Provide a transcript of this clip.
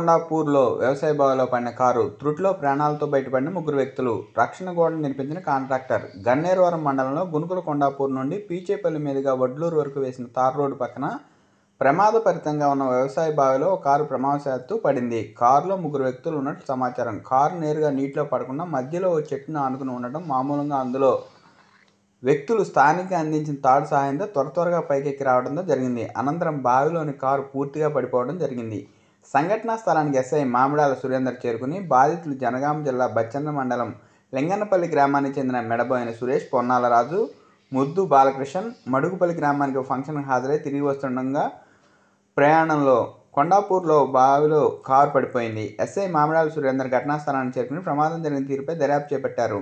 కొండాపూర్లో వ్యవసాయ బావిలో పడిన కారు త్రుట్లో ప్రాణాలతో బయటపడిన ముగ్గురు వ్యక్తులు రక్షణ గోడను నిర్మించిన కాంట్రాక్టర్ గన్నేరువరం మండలంలో గునుకుల కొండాపూర్ నుండి పీచేపల్లి మీదుగా వడ్లూరు వరకు వేసిన తార్ రోడ్డు పక్కన ప్రమాదపరితంగా ఉన్న వ్యవసాయ బావిలో కారు ప్రమాదశాత్తు పడింది కారులో ముగ్గురు వ్యక్తులు ఉన్నట్లు సమాచారం కారు నేరుగా నీటిలో పడకుండా మధ్యలో ఓ చెట్టును ఆనుకుని ఉండటం మామూలుగా అందులో వ్యక్తులు స్థానిక అందించిన తాడు సహాయంతో త్వర త్వరగా పైకెక్కి రావడంతో జరిగింది అనంతరం బావిలోని కారు పూర్తిగా పడిపోవడం జరిగింది సంఘటనా స్థలానికి ఎస్ఐ మామిడాల సురేందర్ చేరుకుని బాధితులు జనగాం జిల్లా బచ్చన్న మండలం లింగన్నపల్లి గ్రామానికి చెందిన మెడబోయిన సురేష్ పొన్నాలరాజు ముద్దు బాలకృష్ణన్ మడుగుపల్లి గ్రామానికి ఫంక్షన్కి హాజరై తిరిగి వస్తుండగా ప్రయాణంలో కొండాపూర్లో బావిలో కారు పడిపోయింది ఎస్ఐ మామిడాల సురేందర్ ఘటనా స్థలానికి చేరుకుని ప్రమాదం జరిగిన తీరుపై దర్యాప్తు చేపట్టారు